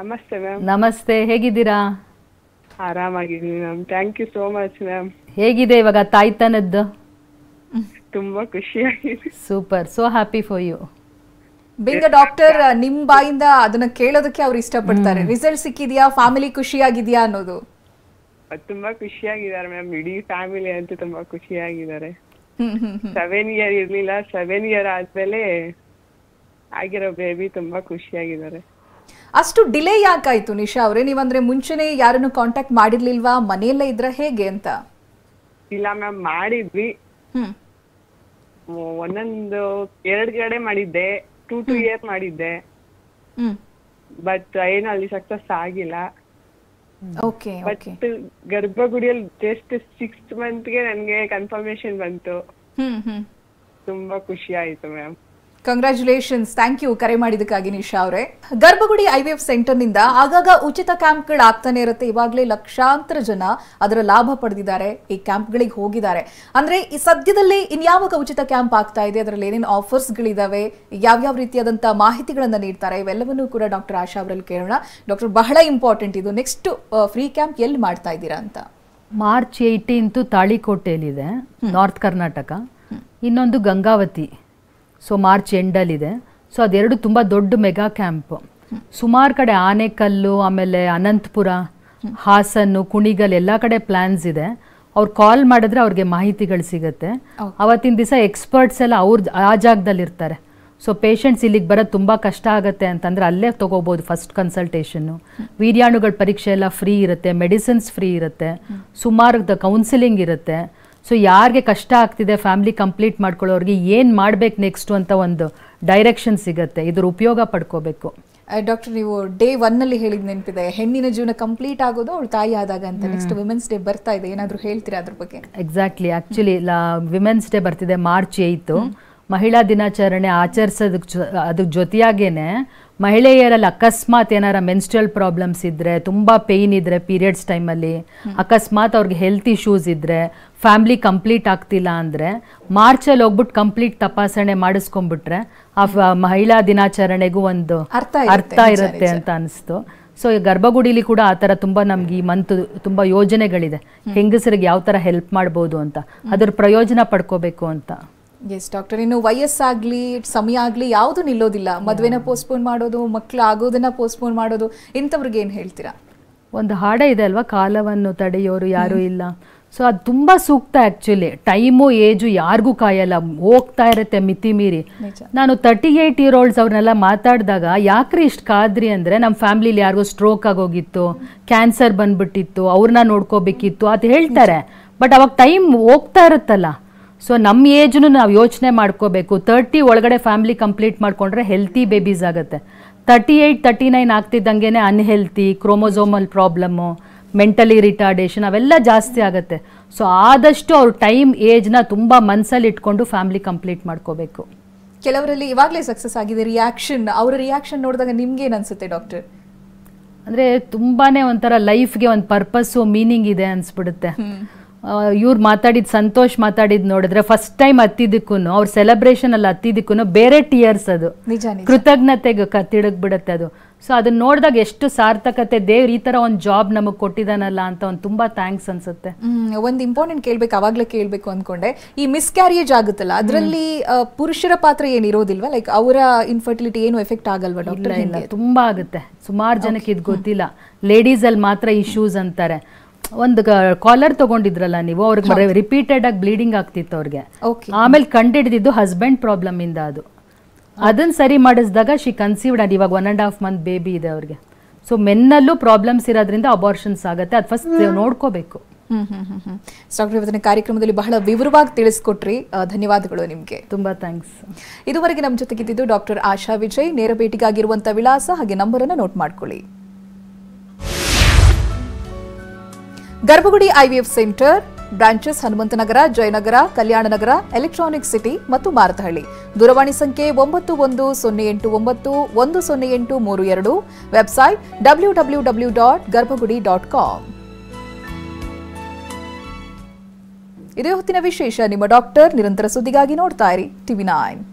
ನಮಸ್ತೆ ಮ್ಯಾಮ್ ನಮಸ್ತೆ ಹೇಗಿದ್ದೀರಾ ಆರಾಮಾಗಿದ್ದೀನಿ ma'am thank you so much ma'am ಹೇಗಿದೆ ಇವಾಗ ತಾಯ್ತನದ್ದು ತುಂಬಾ ಖುಷಿಯಾಗಿದೆ super so happy for you being doctor ನಿಮ್ ಬಾಯಿಂದ ಅದನ್ನ ಕೇಳೋದಕ್ಕೆ ಅವ್ರು ಇಷ್ಟಪಡ್ತಾರೆ ರಿಸಲ್ಟ್ ಸಿಕ್ಕಿದ್ಯಾ ಫ್ಯಾಮಿಲಿ ಖುಷಿಯಾಗಿದ್ಯಾ ಅನ್ನೋದು ತುಂಬಾ ಖುಷಿಯಾಗಿದ್ದಾರೆ ಮ್ಯಾಮ್ ಇಡೀ ಫ್ಯಾಮಿಲಿ ಅಂತೂ ತುಂಬಾ ಖುಷಿಯಾಗಿದ್ದಾರೆ ಸೆವೆನ್ ಇಯರ್ ಇರ್ಲಿಲ್ಲ ಸೆವೆನ್ ಇಯರ್ ಆದ್ಮೇಲೆ ಆಗಿರೋ ಬೇಬಿ ತುಂಬಾ ಖುಷಿಯಾಗಿದ್ದಾರೆ ಅಷ್ಟು ಡಿಲೇ ಯಾಕಾಯ್ತು ನಿಶಾ ಅವರೇ ನೀವಂದ್ರೆ ಮುಂಚೆನೆ ಯಾರನ್ನು ಕಾಂಟ್ಯಾಕ್ಟ್ ಮಾಡಿರ್ಲಿಲ್ವಾ ಮನೆಯಲ್ಲೇ ಇದ್ರ ಹೇಗೆ ಅಂತ ಇಲ್ಲ ಮ್ಯಾಮ್ ಮಾಡಿದ್ವಿ ಒಂದೊಂದು ಎರಡ್ ಕಡೆ ಮಾಡಿದ್ದೆ ಟೂ ಟೂ ಇಯರ್ ಮಾಡಿದ್ದೆ ಬಟ್ ಏನು ಅಲ್ಲಿ ಸಕ್ಸಸ್ ಆಗಿಲ್ಲ ಓಕೆ ಬಟ್ ಗರ್ಭಗುಡಿಯಲ್ಲಿ ಜಸ್ಟ್ ಸಿಕ್ಸ್ತ್ ಮಂತ್ಗೆ ನನ್ಗೆ ಕನ್ಫರ್ಮೇಶನ್ ಬಂತು ತುಂಬಾ ಖುಷಿ ಆಯ್ತು ಮ್ಯಾಮ್ ಕಂಗ್ರ್ಯಾಚುಲೇಷನ್ಸ್ ಥ್ಯಾಂಕ್ ಯು ಕರೆ ಮಾಡಿದಕ್ಕಾಗಿ ನಿಶಾ ಅವರೇ ಗರ್ಭಗುಡಿ ಐವಿಎಫ್ ಸೆಂಟರ್ನಿಂದ ಆಗಾಗ ಉಚಿತ ಕ್ಯಾಂಪ್ಗಳು ಆಗ್ತಾನೆ ಇರುತ್ತೆ ಇವಾಗಲೇ ಲಕ್ಷಾಂತರ ಜನ ಅದರ ಲಾಭ ಪಡೆದಿದ್ದಾರೆ ಈ ಕ್ಯಾಂಪ್ಗಳಿಗೆ ಹೋಗಿದ್ದಾರೆ ಅಂದರೆ ಈ ಸದ್ಯದಲ್ಲಿ ಇನ್ಯಾವಾಗ ಉಚಿತ ಕ್ಯಾಂಪ್ ಆಗ್ತಾ ಇದೆ ಅದರಲ್ಲಿ ಏನೇನು ಆಫರ್ಸ್ಗಳಿದ್ದಾವೆ ಯಾವ್ಯಾವ ರೀತಿಯಾದಂಥ ಮಾಹಿತಿಗಳನ್ನು ನೀಡ್ತಾರೆ ಇವೆಲ್ಲವನ್ನೂ ಕೂಡ ಡಾಕ್ಟರ್ ಆಶಾ ಅವರಲ್ಲಿ ಕೇಳೋಣ ಡಾಕ್ಟರ್ ಬಹಳ ಇಂಪಾರ್ಟೆಂಟ್ ಇದು ನೆಕ್ಸ್ಟ್ ಫ್ರೀ ಕ್ಯಾಂಪ್ ಎಲ್ಲಿ ಮಾಡ್ತಾ ಇದ್ದೀರಾ ಅಂತ ಮಾರ್ಚ್ ಏಯ್ಟೀನ್ತು ತಾಳಿಕೋಟೆಯಲ್ಲಿದೆ ನಾರ್ತ್ ಕರ್ನಾಟಕ ಇನ್ನೊಂದು ಗಂಗಾವತಿ ಸೊ ಮಾರ್ಚ್ ಇದೆ ಸೊ ಅದೆರಡು ತುಂಬ ದೊಡ್ಡ ಮೆಗಾ ಕ್ಯಾಂಪ್ ಸುಮಾರು ಕಡೆ ಆನೆಕಲ್ಲು ಆಮೇಲೆ ಅನಂತಪುರ ಹಾಸನ್ನು ಕುಣಿಗಲ್ ಎಲ್ಲ ಕಡೆ ಪ್ಲ್ಯಾನ್ಸ್ ಇದೆ ಅವ್ರು ಕಾಲ್ ಮಾಡಿದ್ರೆ ಅವ್ರಿಗೆ ಮಾಹಿತಿಗಳು ಸಿಗುತ್ತೆ ಅವತ್ತಿನ ದಿವಸ ಎಕ್ಸ್ಪರ್ಟ್ಸ್ ಎಲ್ಲ ಅವ್ರ ಆ ಜಾಗದಲ್ಲಿ ಇರ್ತಾರೆ ಸೊ ಪೇಷಂಟ್ಸ್ ಇಲ್ಲಿಗೆ ಬರೋದು ತುಂಬ ಕಷ್ಟ ಆಗುತ್ತೆ ಅಂತಂದ್ರೆ ಅಲ್ಲೇ ತಗೋಬಹುದು ಫಸ್ಟ್ ಕನ್ಸಲ್ಟೇಷನ್ನು ವೀರ್ಯಾಣುಗಳ ಪರೀಕ್ಷೆ ಎಲ್ಲ ಫ್ರೀ ಇರುತ್ತೆ ಮೆಡಿಸಿನ್ಸ್ ಫ್ರೀ ಇರುತ್ತೆ ಸುಮಾರು ಕೌನ್ಸಿಲಿಂಗ್ ಇರುತ್ತೆ ಸೊ ಯಾರಿಗೆ ಕಷ್ಟ ಆಗ್ತಿದೆ ಫ್ಯಾಮಿಲಿ ಕಂಪ್ಲೀಟ್ ಮಾಡ್ಕೊಳ್ಳೋರಿಗೆ ಏನು ಮಾಡಬೇಕು ನೆಕ್ಸ್ಟ್ ಅಂತ ಒಂದು ಡೈರೆಕ್ಷನ್ ಸಿಗುತ್ತೆ ಇದ್ರ ಉಪಯೋಗ ಪಡ್ಕೋಬೇಕು ಡಾಕ್ಟರ್ ನೀವು ಡೇ ಒನ್ನಲ್ಲಿ ಹೇಳಿದ ನೆನಪಿದೆ ಹೆಣ್ಣಿನ ಜೀವನ ಕಂಪ್ಲೀಟ್ ಆಗೋದು ಅವಳು ತಾಯಿ ಆದಾಗ ಅಂತ ನೆಕ್ಸ್ಟ್ ವಿಮೆನ್ಸ್ ಡೇ ಬರ್ತಾ ಇದೆ ಏನಾದರೂ ಹೇಳ್ತೀರಾ ಅದ್ರ ಬಗ್ಗೆ ಎಕ್ಸಾಕ್ಟ್ಲಿ ಆ್ಯಕ್ಚುಲಿ ವಿಮೆನ್ಸ್ ಡೇ ಬರ್ತಿದೆ ಮಾರ್ಚ್ ಏಯ್ತು ಮಹಿಳಾ ದಿನಾಚರಣೆ ಆಚರಿಸೋದಕ್ಕೆ ಅದ್ರ ಜೊತೆಯಾಗೇನೆ ಮಹಿಳೆಯರಲ್ಲಿ ಅಕಸ್ಮಾತ್ ಏನಾರ ಮೆನ್ಸ್ಟ್ರಲ್ ಪ್ರಾಬ್ಲಮ್ಸ್ ಇದ್ರೆ ತುಂಬಾ ಪೇಯ್ನ್ ಇದ್ರೆ ಪೀರಿಯಡ್ಸ್ ಟೈಮಲ್ಲಿ ಅಕಸ್ಮಾತ್ ಅವ್ರಿಗೆ ಹೆಲ್ತ್ ಇಶ್ಯೂಸ್ ಇದ್ರೆ ಫ್ಯಾಮಿಲಿ ಕಂಪ್ಲೀಟ್ ಆಗ್ತಿಲ್ಲ ಅಂದರೆ ಮಾರ್ಚಲ್ಲಿ ಹೋಗ್ಬಿಟ್ಟು ಕಂಪ್ಲೀಟ್ ತಪಾಸಣೆ ಮಾಡಿಸ್ಕೊಂಡ್ಬಿಟ್ರೆ ಆ ಮಹಿಳಾ ದಿನಾಚರಣೆಗೂ ಒಂದು ಅರ್ಥ ಇರುತ್ತೆ ಅಂತ ಅನಿಸ್ತು ಸೊ ಈ ಗರ್ಭಗುಡಿಲಿ ಕೂಡ ಆ ತರ ತುಂಬಾ ನಮ್ಗೆ ಈ ಮಂತ್ ತುಂಬಾ ಯೋಜನೆಗಳಿದೆ ಹೆಂಗಸರಿಗೆ ಯಾವ ತರ ಹೆಲ್ಪ್ ಮಾಡ್ಬೋದು ಅಂತ ಅದ್ರ ಪ್ರಯೋಜನ ಪಡ್ಕೋಬೇಕು ಅಂತ ಎಸ್ ಡಾಕ್ಟರ್ ಇನ್ನು ವಯಸ್ಸಾಗಲಿ ಸಮಯ ಆಗಲಿ ಯಾವುದು ನಿಲ್ಲೋದಿಲ್ಲ ಮದುವೆನ ಪೋಸ್ಟ್ಪೋನ್ ಮಾಡೋದು ಮಕ್ಕಳು ಆಗೋದನ್ನ ಪೋಸ್ಟ್ಪೋನ್ ಮಾಡೋದು ಇಂಥವ್ರಿಗೆ ಏನು ಹೇಳ್ತೀರಾ ಒಂದು ಹಾಡ ಇದೆ ಅಲ್ವಾ ಕಾಲವನ್ನು ತಡೆಯೋರು ಯಾರೂ ಇಲ್ಲ ಸೊ ಅದು ತುಂಬ ಸೂಕ್ತ ಆ್ಯಕ್ಚುಲಿ ಟೈಮು ಏಜು ಯಾರಿಗೂ ಕಾಯಲ್ಲ ಹೋಗ್ತಾ ಇರುತ್ತೆ ಮಿತಿ ಮೀರಿ ನಾನು ತರ್ಟಿ ಏಯ್ಟ್ ಇಯರ್ ಓಲ್ಡ್ಸ್ ಅವ್ರನ್ನೆಲ್ಲ ಮಾತಾಡಿದಾಗ ಯಾಕ್ರಿ ಇಷ್ಟು ಕಾದ್ರಿ ಅಂದರೆ ನಮ್ಮ ಫ್ಯಾಮ್ಲಿಲಿ ಯಾರಿಗೂ ಸ್ಟ್ರೋಕ್ ಆಗೋಗಿತ್ತು ಕ್ಯಾನ್ಸರ್ ಬಂದ್ಬಿಟ್ಟಿತ್ತು ಅವ್ರನ್ನ ನೋಡ್ಕೋಬೇಕಿತ್ತು ಅದು ಹೇಳ್ತಾರೆ ಬಟ್ ಅವಾಗ ಟೈಮ್ ಹೋಗ್ತಾ ಇರುತ್ತಲ್ಲ ಸೊ ನಮ್ಮ ಏಜ್ನು ನಾವು ಯೋಚನೆ ಮಾಡ್ಕೋಬೇಕು ತರ್ಟಿ ಒಳಗಡೆ ಫ್ಯಾಮಿಲಿ ಕಂಪ್ಲೀಟ್ ಮಾಡಿಕೊಂಡ್ರೆ ಹೆಲ್ತಿ ಬೇಬೀಸ್ ಆಗುತ್ತೆ ತರ್ಟಿ ಏಯ್ಟ್ ತರ್ಟಿ ನೈನ್ ಆಗ್ತಿದ್ದಂಗೆ unhealthy chromosomal problem mentally retardation ಅವೆಲ್ಲ ಜಾಸ್ತಿ ಆಗುತ್ತೆ ಸೊ ಆದಷ್ಟು ಅವ್ರ ಟೈಮ್ ಏಜ್ನ ತುಂಬ ಮನಸ್ಸಲ್ಲಿ ಇಟ್ಕೊಂಡು ಫ್ಯಾಮಿಲಿ ಕಂಪ್ಲೀಟ್ ಮಾಡ್ಕೋಬೇಕು ಕೆಲವರಲ್ಲಿ ಇವಾಗಲೇ ಸಕ್ಸಸ್ ಆಗಿದೆ ರಿಯಾಕ್ಷನ್ ಅವರ ರಿಯಾಕ್ಷನ್ ನೋಡಿದಾಗ ನಿಮ್ಗೆ ಏನು ಡಾಕ್ಟರ್ ಅಂದರೆ ತುಂಬಾ ಒಂಥರ ಲೈಫ್ಗೆ ಒಂದು ಪರ್ಪಸ್ಸು ಮೀನಿಂಗ್ ಇದೆ ಅನ್ಸ್ಬಿಡುತ್ತೆ ಇವ್ರು ಮಾತಾಡಿದ ಸಂತೋಷ್ ಮಾತಾಡಿದ್ ನೋಡಿದ್ರೆ ಫಸ್ಟ್ ಟೈಮ್ ಹತ್ತಿದಕ್ಕೂ ಅವ್ರ ಸೆಲೆಬ್ರೇಷನ್ ಅಲ್ಲಿ ಹತ್ತಿದಕ್ಕೂ ಬೇರೆ ಟಿಯರ್ಸ್ ಅದು ಕೃತಜ್ಞತೆಗೆ ಕತ್ತಿಡಕ್ ಬಿಡುತ್ತೆ ಅದು ಸೊ ಅದನ್ನ ನೋಡಿದಾಗ ಎಷ್ಟು ಸಾರ್ಥಕತೆ ದೇವ್ರ ಈ ತರ ಒಂದು ಜಾಬ್ ನಮಗ್ ಕೊಟ್ಟಿದಾನಲ್ಲ ಅಂತ ಒಂದು ತುಂಬಾ ಥ್ಯಾಂಕ್ಸ್ ಅನ್ಸುತ್ತೆ ಒಂದು ಇಂಪಾರ್ಟೆಂಟ್ ಕೇಳ್ಬೇಕು ಅವಾಗ್ಲೇ ಕೇಳ್ಬೇಕು ಅನ್ಕೊಂಡೆ ಈ ಮಿಸ್ ಕ್ಯಾರಿಯೇಜ್ ಆಗುತ್ತಲ್ಲ ಅದರಲ್ಲಿ ಪುರುಷರ ಪಾತ್ರ ಇರೋದಿಲ್ವಾ ಲೈಕ್ ಅವರ ಇನ್ಫರ್ಟಿಲಿಟಿ ಏನು ಎಫೆಕ್ಟ್ ಆಗಲ್ವಾ ಡಾಕ್ಟರ್ ತುಂಬಾ ಆಗುತ್ತೆ ಸುಮಾರು ಜನಕ್ಕೆ ಇದು ಗೊತ್ತಿಲ್ಲ ಲೇಡೀಸ್ ಅಲ್ಲಿ ಮಾತ್ರ ಇಶ್ಯೂಸ್ ಅಂತಾರೆ ಒಂದು ಕಾಲರ್ ತಗೊಂಡಿದ್ರಲ್ಲ ನೀವು ಅವ್ರಿಗೆ ರಿಪೀಟೆಡ್ ಆಗಿ ಬ್ಲೀಡಿಂಗ್ ಆಗ್ತಿತ್ತು ಅವ್ರಿಗೆ ಆಮೇಲೆ ಕಂಡಿಡಿದಿದ್ದು ಹಸ್ಬೆಂಡ್ ಪ್ರಾಬ್ಲಮ್ ಇಂದ ಅದು ಅದನ್ನ ಸರಿ ಮಾಡಿಸಿದಾಗ ಶಿ ಕನ್ಸೀವ್ಡ್ ಅದು ಇವಾಗ one and half month baby ಇದೆ ಅವ್ರಿಗೆ ಸೊ ಮೆನ್ನಲ್ಲೂ ಪ್ರಾಬ್ಲಮ್ಸ್ ಇರೋದ್ರಿಂದ ಅಬಾರ್ಷನ್ಸ್ ಆಗುತ್ತೆ ಅದು ಫಸ್ಟ್ ನೋಡ್ಕೋಬೇಕು ಹ್ಮ್ ಹ್ಮ್ ಹ್ಮ್ ಹ್ಮ್ ಕಾರ್ಯಕ್ರಮದಲ್ಲಿ ಬಹಳ ವಿವರವಾಗಿ ತಿಳಿಸ್ಕೊಟ್ರಿ ಧನ್ಯವಾದಗಳು ನಿಮಗೆ ತುಂಬಾ ಥ್ಯಾಂಕ್ಸ್ ಇದುವರೆಗೆ ನಮ್ಮ ಜೊತೆಗಿದ್ದು ಡಾಕ್ಟರ್ ಆಶಾ ವಿಜಯ್ ನೇರ ಭೇಟಿಗಾಗಿರುವಂತಹ ವಿಳಾಸ ಹಾಗೆ ನಂಬರನ್ನ ನೋಟ್ ಮಾಡ್ಕೊಳ್ಳಿ Garbhagudi IVF center branches Hanumanthanagar Jayanagar Kalyan Nagar Electronic City ಮತ್ತು ಮಾರತಹಳ್ಳಿ ದೂರವಾಣಿ ಸಂಖ್ಯೆ ಒಂಬತ್ತು ಒಂದು ಸೊನ್ನೆ ಎಂಟು ಒಂಬತ್ತು ಒಂದು ಸೊನ್ನೆ ಎಂಟು ಮೂರು ಎರಡು website W W W dot Garbhagudi dot com ಇದೇ ಹೊತ್ತಿನ ವಿಶೇಷ ನಿಮ್ಮ ಡಾಕ್ಟರ್ ನಿರಂತರ ಸುದ್ದಿಗಾಗಿ ನೋಡ್ತಾ ಇರಿ ಟಿವಿ ನೈನ್